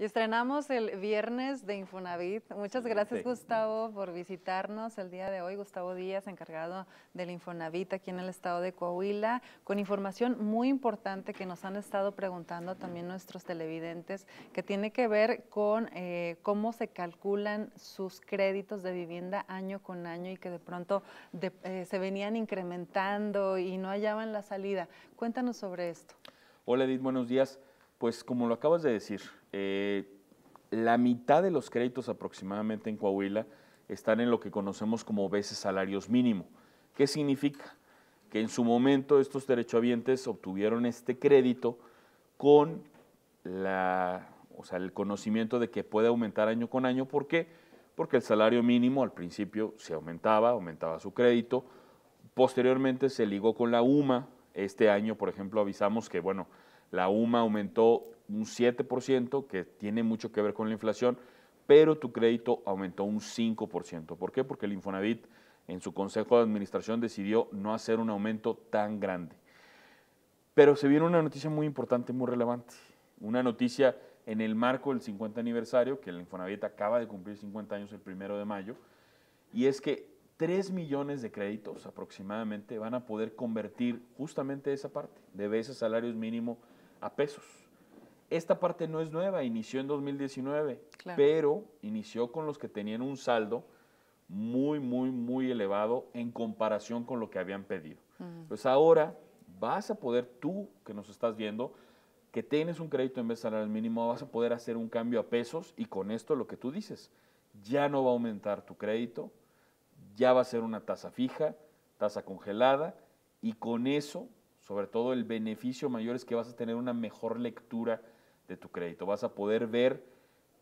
Y estrenamos el viernes de Infonavit. Muchas gracias, Gustavo, por visitarnos el día de hoy. Gustavo Díaz, encargado del Infonavit aquí en el estado de Coahuila, con información muy importante que nos han estado preguntando también nuestros televidentes, que tiene que ver con eh, cómo se calculan sus créditos de vivienda año con año y que de pronto eh, se venían incrementando y no hallaban la salida. Cuéntanos sobre esto. Hola, Edith, buenos días. Pues como lo acabas de decir, eh, la mitad de los créditos aproximadamente en Coahuila están en lo que conocemos como veces salarios mínimo. ¿Qué significa? Que en su momento estos derechohabientes obtuvieron este crédito con la, o sea, el conocimiento de que puede aumentar año con año. ¿Por qué? Porque el salario mínimo al principio se aumentaba, aumentaba su crédito. Posteriormente se ligó con la UMA. Este año, por ejemplo, avisamos que, bueno, la UMA aumentó un 7%, que tiene mucho que ver con la inflación, pero tu crédito aumentó un 5%. ¿Por qué? Porque el Infonavit en su consejo de administración decidió no hacer un aumento tan grande. Pero se viene una noticia muy importante, muy relevante. Una noticia en el marco del 50 aniversario, que el Infonavit acaba de cumplir 50 años el primero de mayo, y es que 3 millones de créditos aproximadamente van a poder convertir justamente esa parte de veces salarios Mínimos a pesos. Esta parte no es nueva, inició en 2019, pero inició con los que tenían un saldo muy, muy, muy elevado en comparación con lo que habían pedido. Pues ahora vas a poder, tú que nos estás viendo, que tienes un crédito en vez de salario mínimo, vas a poder hacer un cambio a pesos y con esto lo que tú dices, ya no va a aumentar tu crédito, ya va a ser una tasa fija, tasa congelada y con eso sobre todo el beneficio mayor es que vas a tener una mejor lectura de tu crédito. Vas a poder ver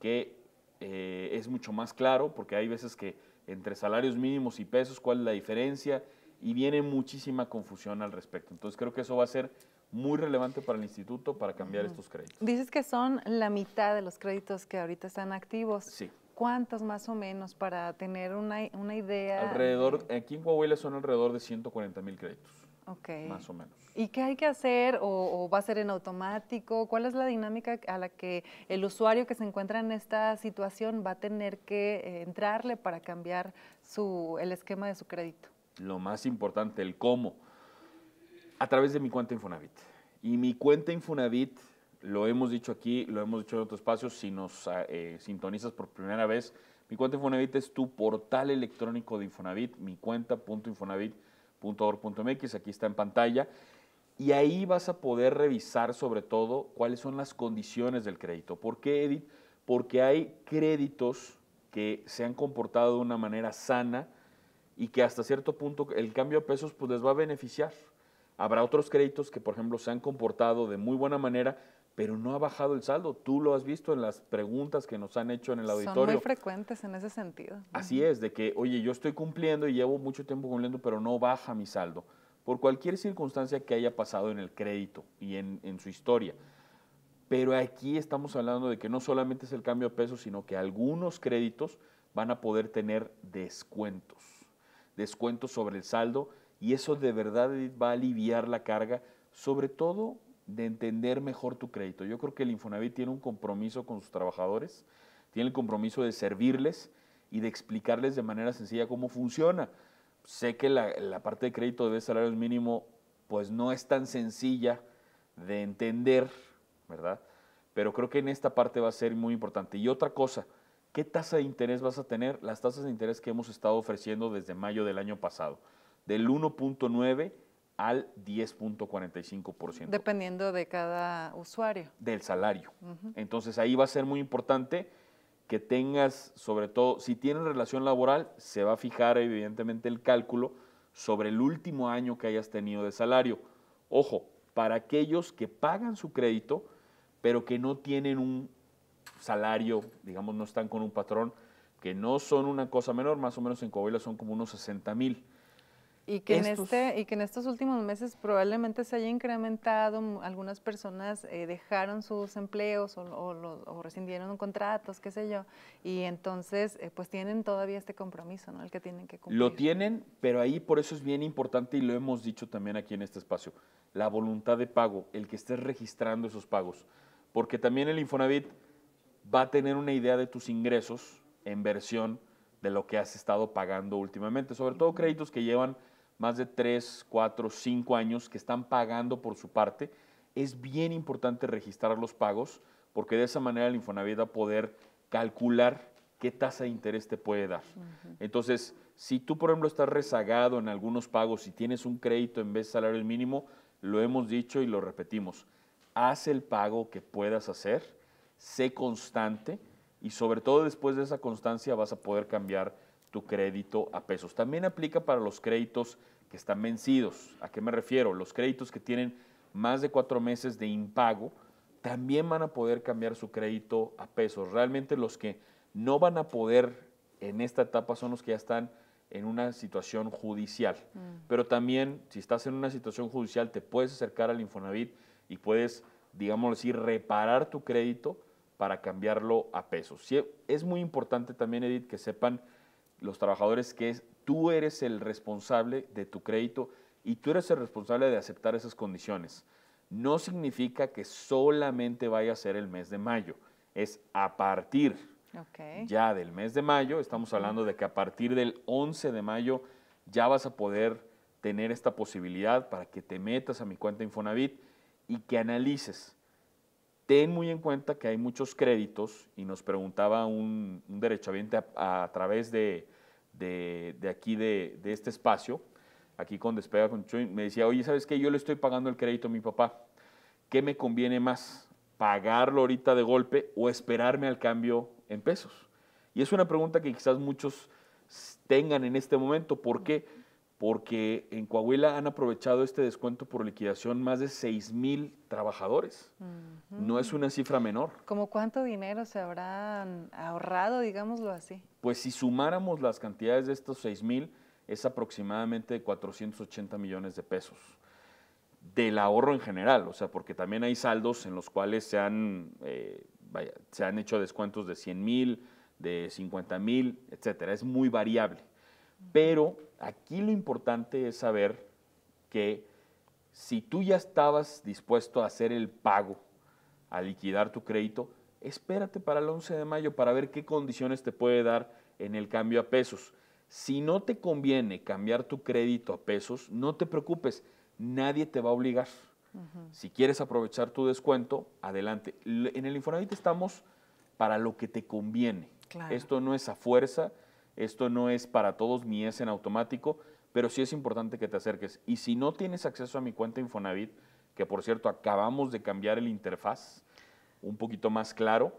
que eh, es mucho más claro, porque hay veces que entre salarios mínimos y pesos, cuál es la diferencia, y viene muchísima confusión al respecto. Entonces creo que eso va a ser muy relevante para el instituto para cambiar estos créditos. Dices que son la mitad de los créditos que ahorita están activos. Sí. ¿Cuántos más o menos para tener una, idea? Alrededor, aquí en Coahuila son alrededor de 140 mil créditos. Más o menos. ¿Y qué hay que hacer? ¿O, va a ser en automático? ¿Cuál es la dinámica a la que el usuario que se encuentra en esta situación va a tener que eh, entrarle para cambiar el esquema de su crédito? Lo más importante, el cómo. A través de mi cuenta Infonavit. Y mi cuenta Infonavit, lo hemos dicho aquí, lo hemos dicho en otros espacios, si nos ah, eh, sintonizas por primera vez, mi cuenta Infonavit es tu portal electrónico de Infonavit, mi cuenta.infonavit.com .org.mx, aquí está en pantalla, y ahí vas a poder revisar sobre todo cuáles son las condiciones del crédito. ¿Por qué, Edith? Porque hay créditos que se han comportado de una manera sana y que hasta cierto punto el cambio de pesos pues, les va a beneficiar. Habrá otros créditos que, por ejemplo, se han comportado de muy buena manera, pero no ha bajado el saldo. Tú lo has visto en las preguntas que nos han hecho en el auditorio. Son muy frecuentes en ese sentido. Así es, de que, oye, yo estoy cumpliendo y llevo mucho tiempo cumpliendo, pero no baja mi saldo, por cualquier circunstancia que haya pasado en el crédito y en, su historia. Pero aquí estamos hablando de que no solamente es el cambio de peso, sino que algunos créditos van a poder tener descuentos, descuentos sobre el saldo, y eso de verdad va a aliviar la carga, sobre todo de entender mejor tu crédito. Yo creo que el Infonavit tiene un compromiso con sus trabajadores, tiene el compromiso de servirles y de explicarles de manera sencilla cómo funciona. Sé que la, parte de crédito de salario mínimo pues no es tan sencilla de entender, ¿verdad? Pero creo que en esta parte va a ser muy importante. Y otra cosa, ¿qué tasa de interés vas a tener? Las tasas de interés que hemos estado ofreciendo desde mayo del año pasado, del 1.9 al 10.45%. Dependiendo de cada usuario. Del salario. Entonces ahí va a ser muy importante que tengas, sobre todo, si tienes relación laboral, se va a fijar evidentemente el cálculo sobre el último año que hayas tenido de salario. Ojo, para aquellos que pagan su crédito, pero que no tienen un salario, digamos, no están con un patrón, que no son una cosa menor, más o menos en Coahuila son como unos 60 mil. Y que, en este, y que en estos últimos meses probablemente se haya incrementado, mm, algunas personas eh, dejaron sus empleos o, o, o, rescindieron contratos, qué sé yo, y entonces eh, pues tienen todavía este compromiso, ¿no? El que tienen que cumplir. Lo tienen, pero ahí por eso es bien importante y lo hemos dicho también aquí en este espacio, la voluntad de pago, el que estés registrando esos pagos, porque también el Infonavit va a tener una idea de tus ingresos en versión de lo que has estado pagando últimamente, sobre todo créditos que llevan más de 3, 4, 5 años que están pagando por su parte, es bien importante registrar los pagos porque de esa manera el Infonavit va a poder calcular qué tasa de interés te puede dar. Entonces, si tú, por ejemplo, estás rezagado en algunos pagos, y tienes un crédito en vez de salario mínimo, lo hemos dicho y lo repetimos, haz el pago que puedas hacer, sé constante y sobre todo después de esa constancia vas a poder cambiar tu crédito a pesos. También aplica para los créditos que están vencidos. ¿A qué me refiero? Los créditos que tienen más de cuatro meses de impago también van a poder cambiar su crédito a pesos. Realmente los que no van a poder en esta etapa son los que ya están en una situación judicial. Mm. Pero también, si estás en una situación judicial, te puedes acercar al Infonavit y puedes, digamos así, reparar tu crédito para cambiarlo a pesos. es muy importante también, Edith, que sepan los trabajadores que tú eres el responsable de tu crédito y tú eres el responsable de aceptar esas condiciones. No significa que solamente vaya a ser el mes de mayo, es a partir ya del mes de mayo, estamos hablando de que a partir del 11 de mayo ya vas a poder tener esta posibilidad para que te metas a mi cuenta Infonavit y que analices Ten muy en cuenta que hay muchos créditos y nos preguntaba un, un derechohabiente a, través de, aquí, de, este espacio, aquí con Despega con me decía, oye, ¿sabes qué? Yo le estoy pagando el crédito a mi papá. ¿Qué me conviene más? ¿Pagarlo ahorita de golpe o esperarme al cambio en pesos? Y es una pregunta que quizás muchos tengan en este momento. ¿Por qué? porque en Coahuila han aprovechado este descuento por liquidación más de 6 mil trabajadores. No es una cifra menor. ¿Cómo cuánto dinero se habrán ahorrado, digámoslo así? Pues si sumáramos las cantidades de estos 6 mil, es aproximadamente 480 millones de pesos del ahorro en general, o sea, porque también hay saldos en los cuales se han, eh, se han hecho descuentos de 100 mil, de 50 mil, etcétera. Es muy variable. Pero Aquí lo importante es saber que si tú ya estabas dispuesto a hacer el pago, a liquidar tu crédito, espérate para el 11 de mayo para ver qué condiciones te puede dar en el cambio a pesos. Si no te conviene cambiar tu crédito a pesos, no te preocupes, nadie te va a obligar. Si quieres aprovechar tu descuento, adelante. En el Infonavit estamos para lo que te conviene. Esto no es a fuerza, esto no es para todos ni es en automático, pero sí es importante que te acerques. Y si no tienes acceso a mi cuenta Infonavit, que por cierto acabamos de cambiar el interfaz, un poquito más claro,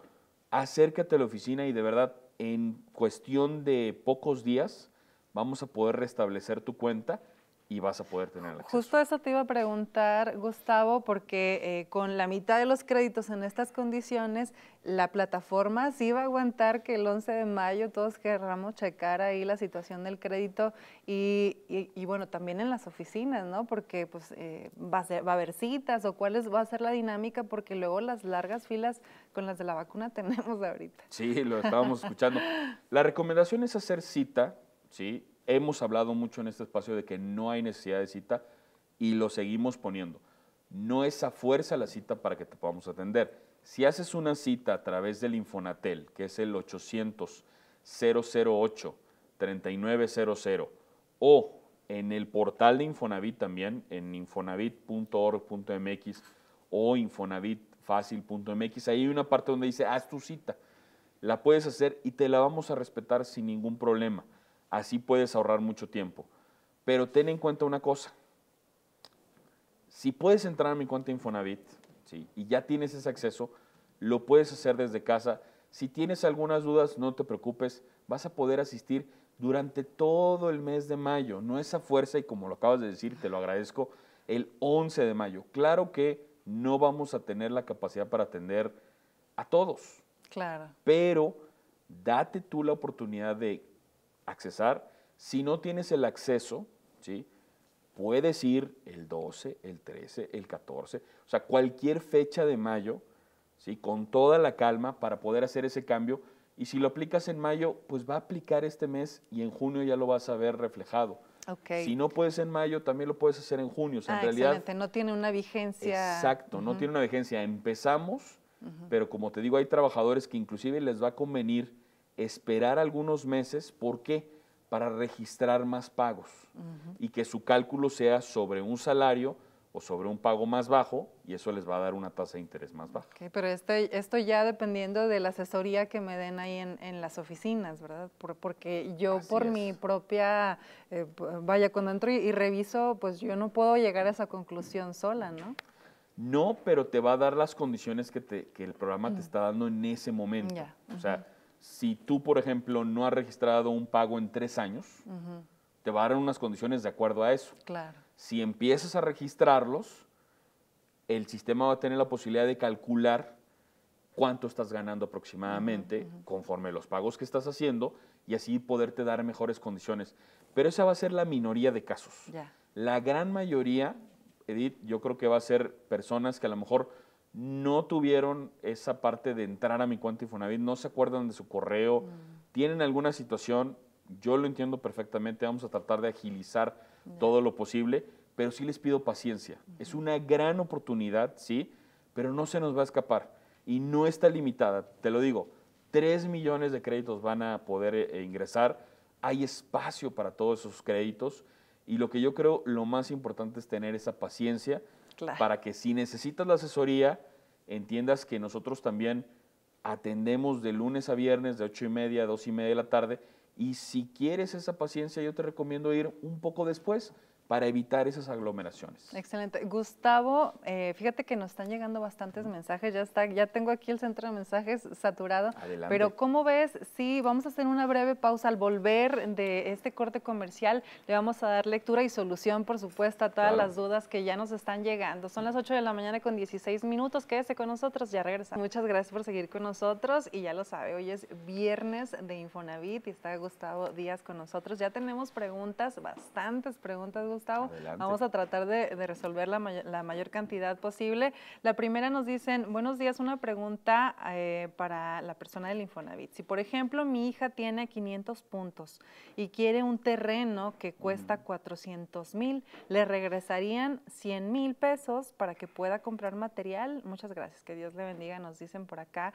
acércate a la oficina y de verdad en cuestión de pocos días vamos a poder restablecer tu cuenta y vas a poder tener Justo eso te iba a preguntar, Gustavo, porque eh, con la mitad de los créditos en estas condiciones, la plataforma sí va a aguantar que el 11 de mayo todos querramos checar ahí la situación del crédito y, bueno, también en las oficinas, ¿no? Porque pues eh, va, a va a haber citas o cuál va a ser la dinámica, porque luego las largas filas con las de la vacuna tenemos ahorita. Sí, lo estábamos escuchando. La recomendación es hacer cita, ¿sí? Hemos hablado mucho en este espacio de que no hay necesidad de cita y lo seguimos poniendo. No es a fuerza la cita para que te podamos atender. Si haces una cita a través del Infonatel, que es el 800-008-3900, o en el portal de Infonavit también, en infonavit.org.mx o infonavitfacil.mx, ahí hay una parte donde dice, haz tu cita. La puedes hacer y te la vamos a respetar sin ningún problema. Así puedes ahorrar mucho tiempo. Pero ten en cuenta una cosa. Si puedes entrar a mi cuenta Infonavit ¿sí? y ya tienes ese acceso, lo puedes hacer desde casa. Si tienes algunas dudas, no te preocupes, vas a poder asistir durante todo el mes de mayo. No esa fuerza, y como lo acabas de decir, te lo agradezco, el 11 de mayo. Claro que no vamos a tener la capacidad para atender a todos. Claro. Pero date tú la oportunidad de accesar. Si no tienes el acceso, ¿sí? puedes ir el 12, el 13, el 14, o sea, cualquier fecha de mayo, con toda la calma para poder hacer ese cambio. Y si lo aplicas en mayo, pues va a aplicar este mes y en junio ya lo vas a ver reflejado. Si no puedes en mayo, también lo puedes hacer en junio. en ah, realidad, no tiene una vigencia. Exacto, no tiene una vigencia. Empezamos, pero como te digo, hay trabajadores que inclusive les va a convenir esperar algunos meses. ¿Por qué? Para registrar más pagos y que su cálculo sea sobre un salario o sobre un pago más bajo y eso les va a dar una tasa de interés más baja. pero este, esto ya dependiendo de la asesoría que me den ahí en, las oficinas, ¿verdad? porque yo por mi propia, eh, vaya, cuando entro y, reviso, pues yo no puedo llegar a esa conclusión sola, ¿no? No, pero te va a dar las condiciones que, el programa te mm. está dando en ese momento. O sea, si tú, por ejemplo, no has registrado un pago en tres años, te va a dar unas condiciones de acuerdo a eso. Claro. Si empiezas a registrarlos, el sistema va a tener la posibilidad de calcular cuánto estás ganando aproximadamente conforme los pagos que estás haciendo y así poderte dar mejores condiciones. Pero esa va a ser la minoría de casos. La gran mayoría, Edith, yo creo que va a ser personas que a lo mejor no tuvieron esa parte de entrar a mi cuenta Infonavit, no se acuerdan de su correo, mm. tienen alguna situación, yo lo entiendo perfectamente, vamos a tratar de agilizar todo lo posible, pero sí les pido paciencia. Es una gran oportunidad, sí, pero no se nos va a escapar y no está limitada, te lo digo, 3 millones de créditos van a poder eh, eh, ingresar, hay espacio para todos esos créditos y lo que yo creo lo más importante es tener esa paciencia, para que si necesitas la asesoría, entiendas que nosotros también atendemos de lunes a viernes, de 8 y media a 2 y media de la tarde. Y si quieres esa paciencia, yo te recomiendo ir un poco después, para evitar esas aglomeraciones. Excelente. Gustavo, eh, fíjate que nos están llegando bastantes mensajes, ya está, ya tengo aquí el centro de mensajes saturado, pero ¿cómo ves? Sí, vamos a hacer una breve pausa al volver de este corte comercial, le vamos a dar lectura y solución, por supuesto, a todas las dudas que ya nos están llegando. Son las 8 de la mañana con 16 minutos, quédese con nosotros, ya regresamos. Muchas gracias por seguir con nosotros y ya lo sabe, hoy es viernes de Infonavit y está Gustavo Díaz con nosotros. Ya tenemos preguntas, bastantes preguntas, Gustavo. Vamos a tratar de, resolver la, mayor cantidad posible. La primera nos dicen, buenos días, una pregunta eh, para la persona del Infonavit. Si, por ejemplo, mi hija tiene 500 puntos y quiere un terreno que cuesta 400 mil, ¿le regresarían 100 mil pesos para que pueda comprar material? Muchas gracias, que Dios le bendiga, nos dicen por acá.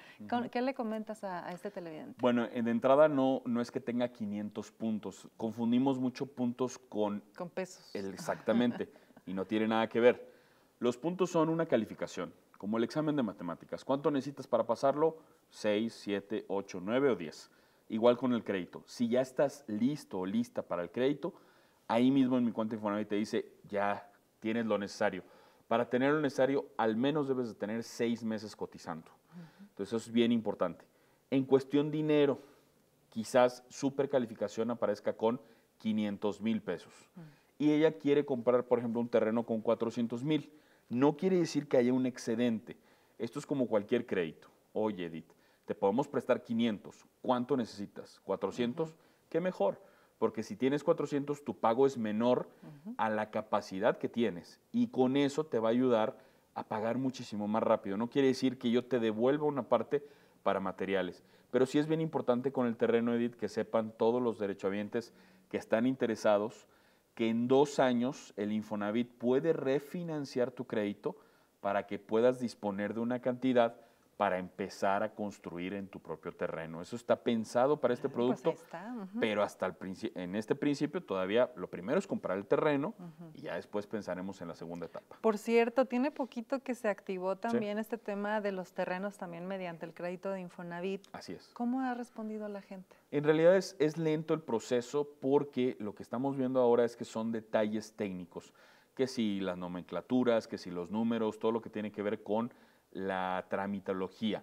¿Qué le comentas a, este televidente? Bueno, de entrada no, no es que tenga 500 puntos, confundimos mucho puntos con... Con pesos exactamente, y no tiene nada que ver. Los puntos son una calificación, como el examen de matemáticas. ¿Cuánto necesitas para pasarlo? 6, 7, 8, 9 o 10. Igual con el crédito. Si ya estás listo o lista para el crédito, ahí mismo en mi cuenta Infonavit te dice, ya tienes lo necesario. Para tener lo necesario, al menos debes de tener seis meses cotizando. Entonces, eso es bien importante. En cuestión dinero, quizás supercalificación aparezca con 500 mil pesos y ella quiere comprar, por ejemplo, un terreno con 400 mil. No quiere decir que haya un excedente. Esto es como cualquier crédito. Oye, Edith, te podemos prestar 500. ¿Cuánto necesitas? ¿400? ¿Qué mejor? Porque si tienes 400, tu pago es menor a la capacidad que tienes. Y con eso te va a ayudar a pagar muchísimo más rápido. No quiere decir que yo te devuelva una parte para materiales. Pero sí es bien importante con el terreno, Edith, que sepan todos los derechohabientes que están interesados que en dos años el Infonavit puede refinanciar tu crédito para que puedas disponer de una cantidad para empezar a construir en tu propio terreno. Eso está pensado para este ah, pues producto, pero hasta el en este principio todavía lo primero es comprar el terreno y ya después pensaremos en la segunda etapa. Por cierto, tiene poquito que se activó también este tema de los terrenos también mediante el crédito de Infonavit. Así es. ¿Cómo ha respondido la gente? En realidad es, es lento el proceso porque lo que estamos viendo ahora es que son detalles técnicos, que si las nomenclaturas, que si los números, todo lo que tiene que ver con la tramitología.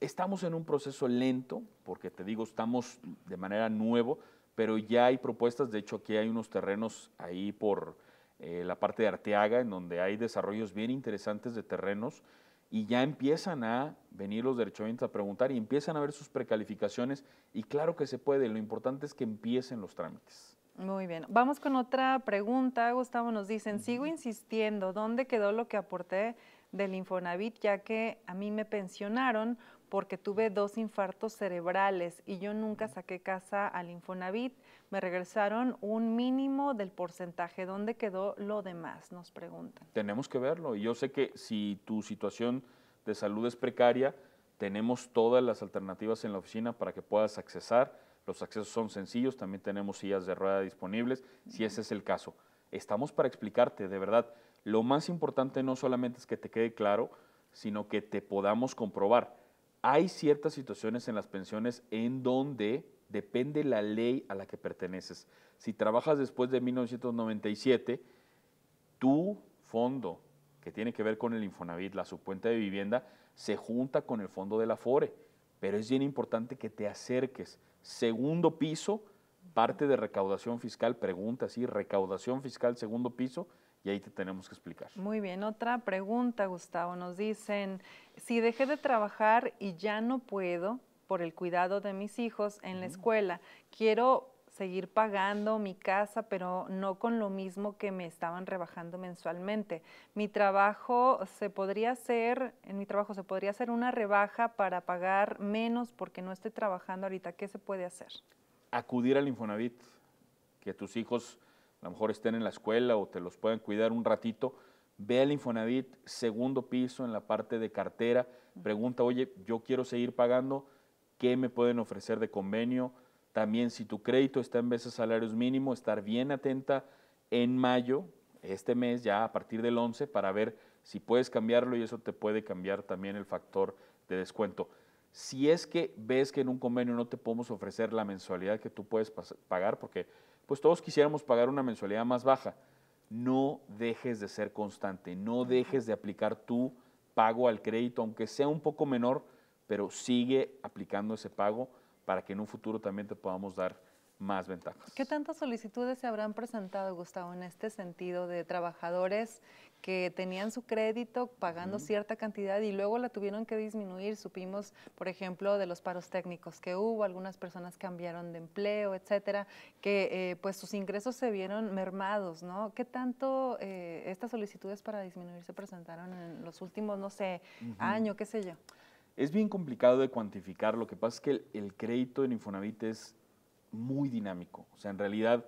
Estamos en un proceso lento, porque te digo, estamos de manera nueva, pero ya hay propuestas, de hecho aquí hay unos terrenos ahí por eh, la parte de Arteaga, en donde hay desarrollos bien interesantes de terrenos, y ya empiezan a venir los derechohabientes a preguntar y empiezan a ver sus precalificaciones, y claro que se puede, lo importante es que empiecen los trámites. Muy bien, vamos con otra pregunta, Gustavo, nos dicen, sigo insistiendo, ¿dónde quedó lo que aporté del Infonavit, ya que a mí me pensionaron porque tuve dos infartos cerebrales y yo nunca saqué casa al Infonavit. Me regresaron un mínimo del porcentaje. ¿Dónde quedó lo demás? Nos preguntan. Tenemos que verlo. Y yo sé que si tu situación de salud es precaria, tenemos todas las alternativas en la oficina para que puedas accesar. Los accesos son sencillos, también tenemos sillas de rueda disponibles, si ese es el caso. Estamos para explicarte, de verdad. Lo más importante no solamente es que te quede claro, sino que te podamos comprobar. Hay ciertas situaciones en las pensiones en donde depende la ley a la que perteneces. Si trabajas después de 1997, tu fondo que tiene que ver con el Infonavit, la subpuente de vivienda, se junta con el fondo de la FORE. Pero es bien importante que te acerques. Segundo piso, parte de recaudación fiscal, pregunta, sí, recaudación fiscal, segundo piso, y ahí te tenemos que explicar. Muy bien, otra pregunta, Gustavo. Nos dicen, si dejé de trabajar y ya no puedo por el cuidado de mis hijos en la escuela, quiero seguir pagando mi casa, pero no con lo mismo que me estaban rebajando mensualmente. Mi trabajo se podría hacer, en mi trabajo se podría hacer una rebaja para pagar menos porque no estoy trabajando ahorita. ¿Qué se puede hacer? Acudir al Infonavit, que tus hijos a lo mejor estén en la escuela o te los pueden cuidar un ratito, ve al Infonavit, segundo piso en la parte de cartera, pregunta, oye, yo quiero seguir pagando, ¿qué me pueden ofrecer de convenio? También si tu crédito está en veces salarios mínimo, estar bien atenta en mayo, este mes ya a partir del 11, para ver si puedes cambiarlo y eso te puede cambiar también el factor de descuento. Si es que ves que en un convenio no te podemos ofrecer la mensualidad que tú puedes pagar, porque pues todos quisiéramos pagar una mensualidad más baja. No dejes de ser constante, no dejes de aplicar tu pago al crédito, aunque sea un poco menor, pero sigue aplicando ese pago para que en un futuro también te podamos dar más ventajas. ¿Qué tantas solicitudes se habrán presentado, Gustavo, en este sentido de trabajadores que tenían su crédito pagando cierta cantidad y luego la tuvieron que disminuir? Supimos, por ejemplo, de los paros técnicos que hubo, algunas personas cambiaron de empleo, etcétera, que eh, pues sus ingresos se vieron mermados, ¿no? ¿Qué tanto eh, estas solicitudes para disminuir se presentaron en los últimos, no sé, año, qué sé yo? Es bien complicado de cuantificar, lo que pasa es que el, el crédito en Infonavit es muy dinámico. O sea, en realidad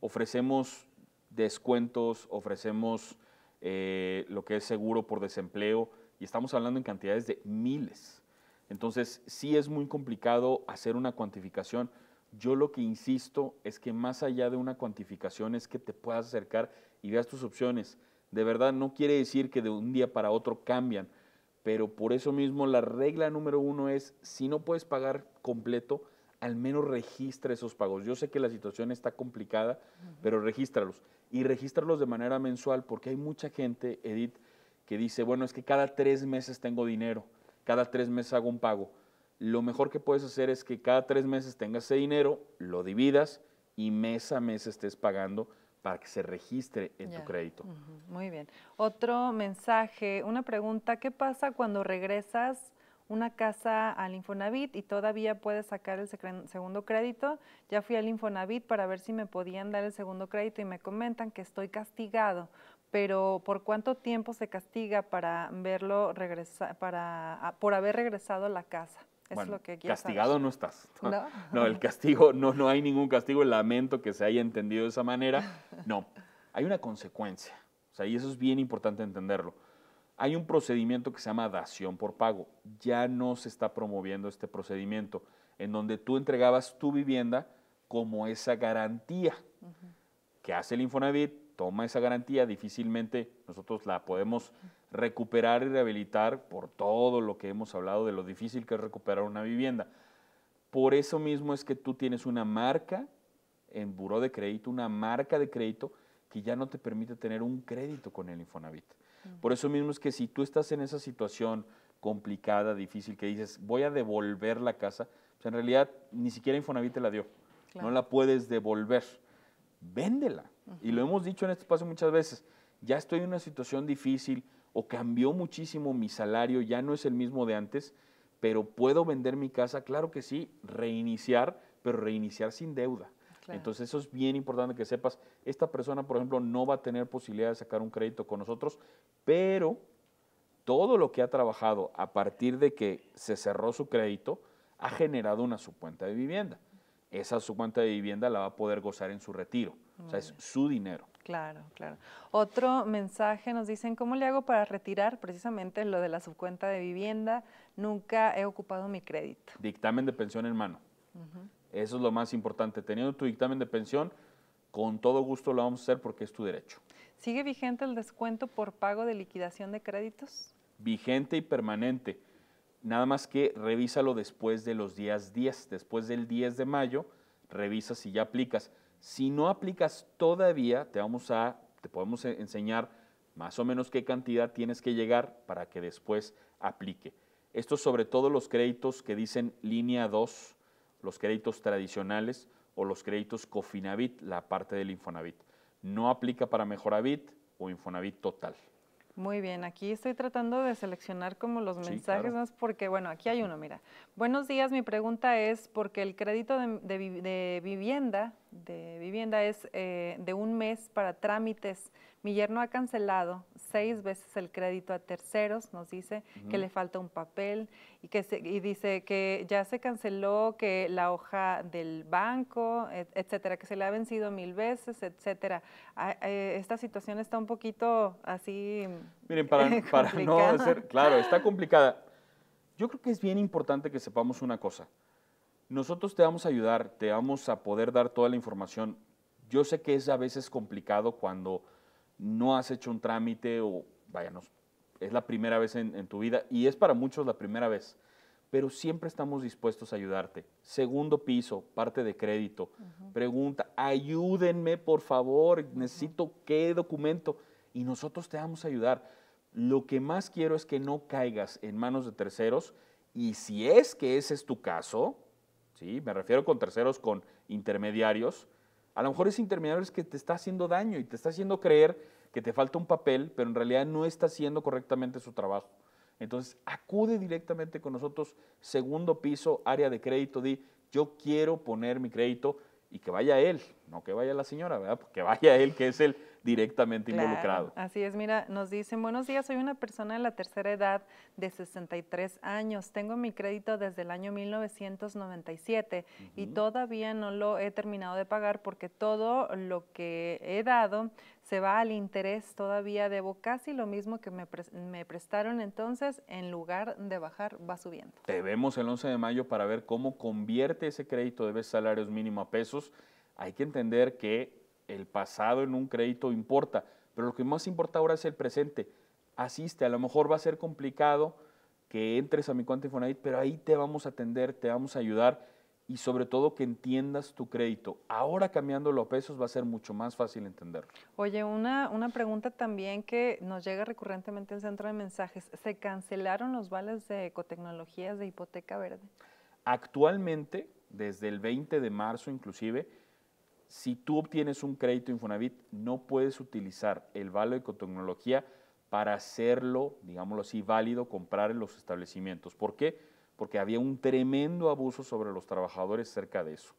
ofrecemos descuentos, ofrecemos eh, lo que es seguro por desempleo y estamos hablando en cantidades de miles. Entonces, sí es muy complicado hacer una cuantificación. Yo lo que insisto es que más allá de una cuantificación es que te puedas acercar y veas tus opciones. De verdad, no quiere decir que de un día para otro cambian, pero por eso mismo la regla número uno es, si no puedes pagar completo, al menos registre esos pagos. Yo sé que la situación está complicada, pero regístralos. Y regístralos de manera mensual, porque hay mucha gente, Edith, que dice, bueno, es que cada tres meses tengo dinero, cada tres meses hago un pago. Lo mejor que puedes hacer es que cada tres meses tengas ese dinero, lo dividas y mes a mes estés pagando para que se registre en tu crédito. Muy bien. Otro mensaje, una pregunta, ¿qué pasa cuando regresas una casa al Infonavit y todavía puede sacar el segundo crédito. Ya fui al Infonavit para ver si me podían dar el segundo crédito y me comentan que estoy castigado pero por cuánto tiempo se castiga para verlo regresar, para, ah, por haber regresado a la casa. Es lo que castigado no estás. ¿no? el castigo, no, no hay ningún castigo, lamento que se haya entendido de esa manera. No, hay una consecuencia, o sea, y eso es bien importante entenderlo hay un procedimiento que se llama dación por pago. Ya no se está promoviendo este procedimiento, en donde tú entregabas tu vivienda como esa garantía que hace el Infonavit, toma esa garantía, difícilmente nosotros la podemos recuperar y rehabilitar por todo lo que hemos hablado de lo difícil que es recuperar una vivienda. Por eso mismo es que tú tienes una marca en buró de crédito, una marca de crédito que ya no te permite tener un crédito con el Infonavit. Mm. Por eso mismo es que si tú estás en esa situación complicada, difícil, que dices, voy a devolver la casa, pues en realidad ni siquiera Infonavit te la dio. No la puedes devolver. Véndela. Y lo hemos dicho en este espacio muchas veces. Ya estoy en una situación difícil o cambió muchísimo mi salario, ya no es el mismo de antes, pero puedo vender mi casa, claro que sí, reiniciar, pero reiniciar sin deuda. Entonces eso es bien importante que sepas, esta persona, por ejemplo, no va a tener posibilidad de sacar un crédito con nosotros, pero todo lo que ha trabajado a partir de que se cerró su crédito ha generado una subcuenta de vivienda. Esa subcuenta de vivienda la va a poder gozar en su retiro, o sea, es su dinero. Claro, claro. Otro mensaje nos dicen, ¿cómo le hago para retirar precisamente lo de la subcuenta de vivienda? Nunca he ocupado mi crédito. Dictamen de pensión en mano. Eso es lo más importante. Teniendo tu dictamen de pensión, con todo gusto lo vamos a hacer porque es tu derecho. ¿Sigue vigente el descuento por pago de liquidación de créditos? Vigente y permanente. Nada más que revísalo después de los días 10, después del 10 de mayo, revisa si ya aplicas. Si no aplicas todavía, te vamos a te podemos e, enseñar más o menos qué cantidad tienes que llegar para que después aplique. Esto sobre todo los créditos que dicen línea 2, los créditos tradicionales o los créditos Cofinavit, la parte del Infonavit. No aplica para Mejoravit o Infonavit total. Muy bien, aquí estoy tratando de seleccionar como los mensajes más porque, bueno, aquí hay uno, mira. Buenos días, mi pregunta es porque el crédito de, vivienda, de vivienda es eh, de un mes para trámites. Mi yerno ha cancelado seis veces el crédito a terceros, nos dice que le falta un papel y, que dice que ya se canceló que la hoja del banco, etcétera, que se le ha vencido mil veces, etcétera. Ah, eh, esta situación está un poquito así. Miren, para, para no hacer. Claro, está complicada. Yo creo que es bien importante que sepamos una cosa. Nosotros te vamos a ayudar, te vamos a poder dar toda la información. Yo sé que es a veces complicado cuando no has hecho un trámite o, váyanos, es la primera vez en, tu vida y es para muchos la primera vez, pero siempre estamos dispuestos a ayudarte. Segundo piso, parte de crédito, pregunta, ayúdenme por favor, necesito qué documento y nosotros te vamos a ayudar. Lo que más quiero es que no caigas en manos de terceros y si es que ese es tu caso, ¿sí? me refiero con terceros, con intermediarios, a lo mejor ese interminable es que te está haciendo daño y te está haciendo creer que te falta un papel, pero en realidad no está haciendo correctamente su trabajo. Entonces, acude directamente con nosotros, segundo piso, área de crédito, di, yo quiero poner mi crédito y que vaya él, no que vaya la señora, ¿verdad? Que vaya él, que es el, directamente involucrado. Así es, mira, nos dicen, buenos días, soy una persona de la tercera edad de 63 años, tengo mi crédito desde el año 1997 y todavía no lo he terminado de pagar porque todo lo que he dado se va al interés, todavía debo casi lo mismo que me, me prestaron entonces, en lugar de bajar va subiendo. Te vemos el 11 de mayo para ver cómo convierte ese crédito de salarios mínimo a pesos. Hay que entender que el pasado en un crédito importa, pero lo que más importa ahora es el presente. Asiste, a lo mejor va a ser complicado que entres a mi cuenta Infonavit, pero ahí te vamos a atender, te vamos a ayudar y sobre todo que entiendas tu crédito. Ahora cambiando a pesos va a ser mucho más fácil entenderlo. Oye, una, una pregunta también que nos llega recurrentemente en centro de mensajes. ¿Se cancelaron los vales de ecotecnologías de hipoteca verde? Actualmente, desde el 20 de marzo inclusive, si tú obtienes un crédito Infonavit, no puedes utilizar el valor de ecotecnología para hacerlo, digámoslo así, válido, comprar en los establecimientos. ¿Por qué? Porque había un tremendo abuso sobre los trabajadores cerca de eso.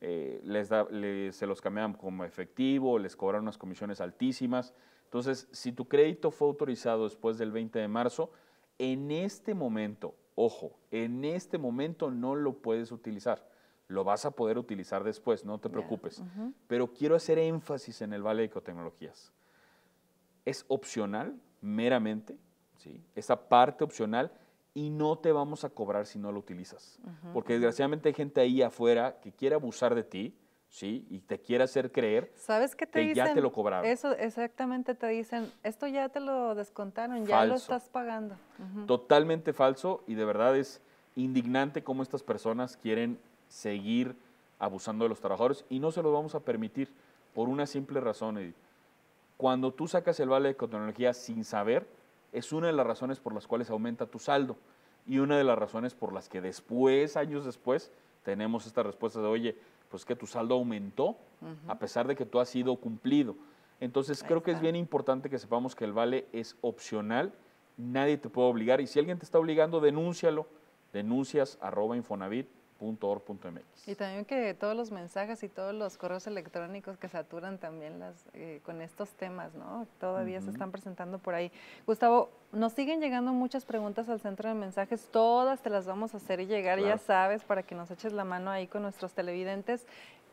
Eh, se los cambiaban como efectivo, les cobraron unas comisiones altísimas. Entonces, si tu crédito fue autorizado después del 20 de marzo, en este momento, ojo, en este momento no lo puedes utilizar lo vas a poder utilizar después, no te preocupes. Pero quiero hacer énfasis en el Vale de Ecotecnologías. Es opcional, meramente, ¿sí? esa parte opcional, y no te vamos a cobrar si no lo utilizas. Porque desgraciadamente hay gente ahí afuera que quiere abusar de ti, ¿sí? Y te quiere hacer creer ¿Sabes qué te que ya te lo cobraron. Eso exactamente te dicen, esto ya te lo descontaron, ya lo estás pagando. Totalmente falso y de verdad es indignante cómo estas personas quieren seguir abusando de los trabajadores y no se los vamos a permitir por una simple razón, Cuando tú sacas el vale de cotonología sin saber, es una de las razones por las cuales aumenta tu saldo y una de las razones por las que después, años después, tenemos esta respuesta de, oye, pues que tu saldo aumentó a pesar de que tú has sido cumplido. Entonces creo que es bien importante que sepamos que el vale es opcional, nadie te puede obligar y si alguien te está obligando, denúncialo, denuncias arroba Infonavit .org.mx. Y también que todos los mensajes y todos los correos electrónicos que saturan también las eh, con estos temas, ¿no? Todavía se están presentando por ahí. Gustavo, nos siguen llegando muchas preguntas al centro de mensajes, todas te las vamos a hacer y llegar, ya sabes, para que nos eches la mano ahí con nuestros televidentes.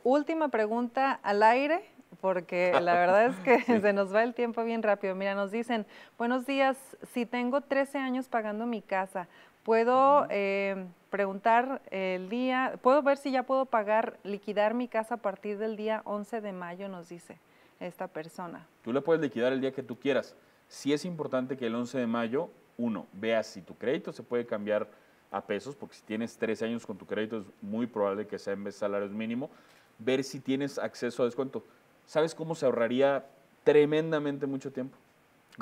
Última pregunta al aire, porque la verdad es que se nos va el tiempo bien rápido. Mira, nos dicen, buenos días, si tengo 13 años pagando mi casa, Puedo eh, preguntar el día, puedo ver si ya puedo pagar, liquidar mi casa a partir del día 11 de mayo, nos dice esta persona. Tú le puedes liquidar el día que tú quieras. Si es importante que el 11 de mayo, uno, veas si tu crédito se puede cambiar a pesos, porque si tienes tres años con tu crédito es muy probable que sea en vez de salarios mínimo, ver si tienes acceso a descuento. ¿Sabes cómo se ahorraría tremendamente mucho tiempo?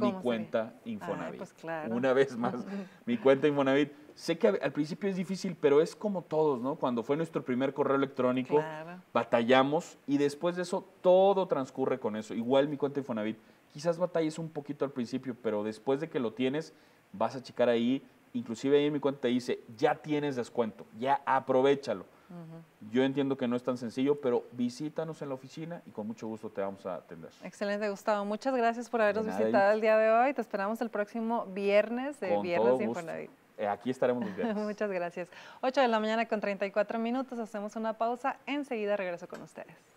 mi cuenta Infonavit. Pues Una vez más, mi cuenta Infonavit. Sé que al principio es difícil, pero es como todos, ¿no? Cuando fue nuestro primer correo electrónico, batallamos y después de eso todo transcurre con eso. Igual mi cuenta Infonavit. Quizás batalles un poquito al principio, pero después de que lo tienes, vas a checar ahí. Inclusive ahí en mi cuenta te dice, ya tienes descuento, ya aprovechalo. Yo entiendo que no es tan sencillo, pero visítanos en la oficina y con mucho gusto te vamos a atender. Excelente, Gustavo. Muchas gracias por habernos visitado el día de hoy. Te esperamos el próximo viernes de Viernes Infonavit. Eh, aquí estaremos los viernes. Muchas gracias. 8 de la mañana con 34 minutos. Hacemos una pausa. Enseguida regreso con ustedes.